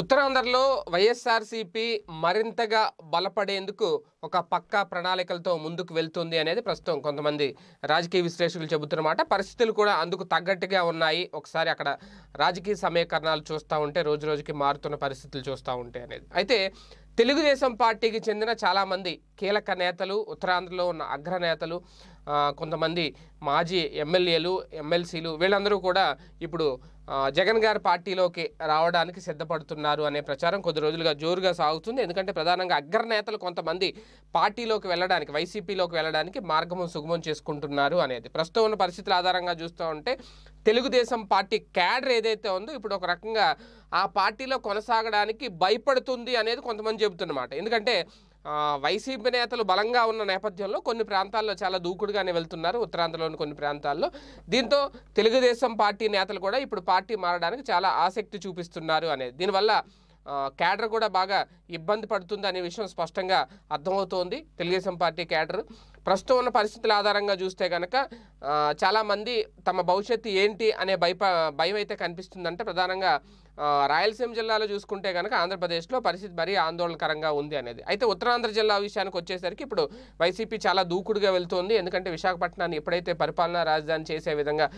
ఉత్తరాంధ్రలో వైఎస్ఆర్సీపీ మరింతగా బలపడేందుకు ఒక పక్కా ప్రణాళికలతో ముందుకు వెళ్తుంది అనేది ప్రస్తుతం కొంతమంది రాజకీయ విశ్లేషకులు చెబుతున్నమాట పరిస్థితులు కూడా అందుకు తగ్గట్టుగా ఉన్నాయి ఒకసారి అక్కడ రాజకీయ సమీకరణాలు చూస్తూ ఉంటే రోజు రోజుకి మారుతున్న పరిస్థితులు చూస్తూ ఉంటే అనేది అయితే తెలుగుదేశం పార్టీకి చెందిన చాలామంది కీలక నేతలు ఉత్తరాంధ్రలో ఉన్న అగ్రనేతలు కొంతమంది మాజీ ఎమ్మెల్యేలు ఎమ్మెల్సీలు వీళ్ళందరూ కూడా ఇప్పుడు జగన్ గారి పార్టీలోకి రావడానికి సిద్ధపడుతున్నారు అనే ప్రచారం కొద్ది రోజులుగా జోరుగా సాగుతుంది ఎందుకంటే ప్రధానంగా అగ్రనేతలు కొంతమంది పార్టీలోకి వెళ్ళడానికి వైసీపీలోకి వెళ్ళడానికి మార్గం సుగమం చేసుకుంటున్నారు అనేది ప్రస్తుతం ఉన్న పరిస్థితుల ఆధారంగా చూస్తూ ఉంటే తెలుగుదేశం పార్టీ క్యాడర్ ఏదైతే ఉందో ఇప్పుడు ఒక రకంగా ఆ పార్టీలో కొనసాగడానికి భయపడుతుంది అనేది కొంతమంది చెబుతున్నమాట ఎందుకంటే వైసీపీ నేతలు బలంగా ఉన్న నేపథ్యంలో కొన్ని ప్రాంతాల్లో చాలా దూకుడుగానే వెళ్తున్నారు ఉత్తరాంధ్రలోని కొన్ని ప్రాంతాల్లో దీంతో తెలుగుదేశం పార్టీ నేతలు కూడా ఇప్పుడు పార్టీ మారడానికి చాలా ఆసక్తి చూపిస్తున్నారు అనేది దీనివల్ల క్యాడర్ కూడా బాగా ఇబ్బంది పడుతుంది అనే విషయం స్పష్టంగా అర్థమవుతోంది తెలుగుదేశం పార్టీ క్యాడర్ ప్రస్తుతం ఉన్న పరిస్థితుల ఆధారంగా చూస్తే కనుక చాలామంది తమ భవిష్యత్తు ఏంటి అనే భయప భయం అయితే కనిపిస్తుందంటే ప్రధానంగా రాయలసీమ జిల్లాలో చూసుకుంటే కనుక ఆంధ్రప్రదేశ్లో పరిస్థితి మరీ ఆందోళనకరంగా ఉంది అనేది అయితే ఉత్తరాంధ్ర జిల్లా విషయానికి వచ్చేసరికి ఇప్పుడు వైసీపీ చాలా దూకుడుగా వెళ్తోంది ఎందుకంటే విశాఖపట్నాన్ని ఎప్పుడైతే పరిపాలనా రాజధాని చేసే విధంగా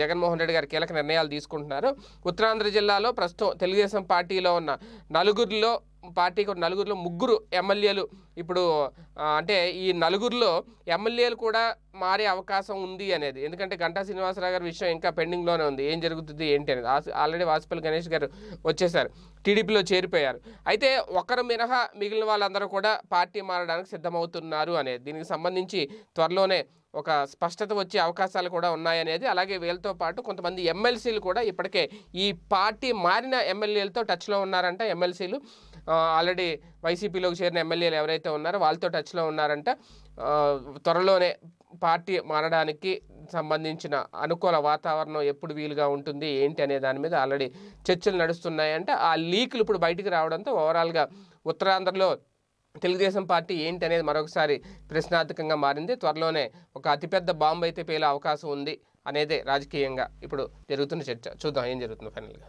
జగన్మోహన్ రెడ్డి గారు కీలక నిర్ణయాలు తీసుకుంటున్నారు ఉత్తరాంధ్ర జిల్లాలో ప్రస్తుతం తెలుగుదేశం పార్టీలో ఉన్న నలుగురిలో పార్టీకి నలుగురిలో ముగ్గురు ఎమ్మెల్యేలు ఇప్పుడు అంటే ఈ నలుగురిలో ఎమ్మెల్యేలు కూడా మారే అవకాశం ఉంది అనేది ఎందుకంటే గంటా శ్రీనివాసరావు గారి విషయం ఇంకా పెండింగ్లోనే ఉంది ఏం జరుగుతుంది ఏంటి అనేది ఆల్రెడీ వాసుపల్లి గణేష్ గారు వచ్చేసారు టీడీపీలో చేరిపోయారు అయితే ఒకరు మినహా మిగిలిన వాళ్ళందరూ కూడా పార్టీ మారడానికి సిద్ధమవుతున్నారు అనేది దీనికి సంబంధించి త్వరలోనే ఒక స్పష్టత వచ్చే అవకాశాలు కూడా ఉన్నాయనేది అలాగే వీళ్ళతో పాటు కొంతమంది ఎమ్మెల్సీలు కూడా ఇప్పటికే ఈ పార్టీ మారిన ఎమ్మెల్యేలతో టచ్లో ఉన్నారంట ఎమ్మెల్సీలు ఆల్రెడీ వైసీపీలోకి చేరిన ఎమ్మెల్యేలు ఎవరైతే ఉన్నారో వాళ్ళతో టచ్లో ఉన్నారంటే త్వరలోనే పార్టీ మారడానికి సంబంధించిన అనుకూల వాతావరణం ఎప్పుడు వీలుగా ఉంటుంది ఏంటి అనే దాని మీద ఆల్రెడీ చర్చలు నడుస్తున్నాయంటే ఆ లీకులు ఇప్పుడు బయటికి రావడంతో ఓవరాల్గా ఉత్తరాంధ్రలో తెలుగుదేశం పార్టీ ఏంటి అనేది మరొకసారి ప్రశ్నార్థకంగా మారింది త్వరలోనే ఒక అతిపెద్ద బాంబు అయితే పేలే అవకాశం ఉంది అనేది రాజకీయంగా ఇప్పుడు జరుగుతున్న చర్చ చూద్దాం ఏం జరుగుతుందో ఫైనల్గా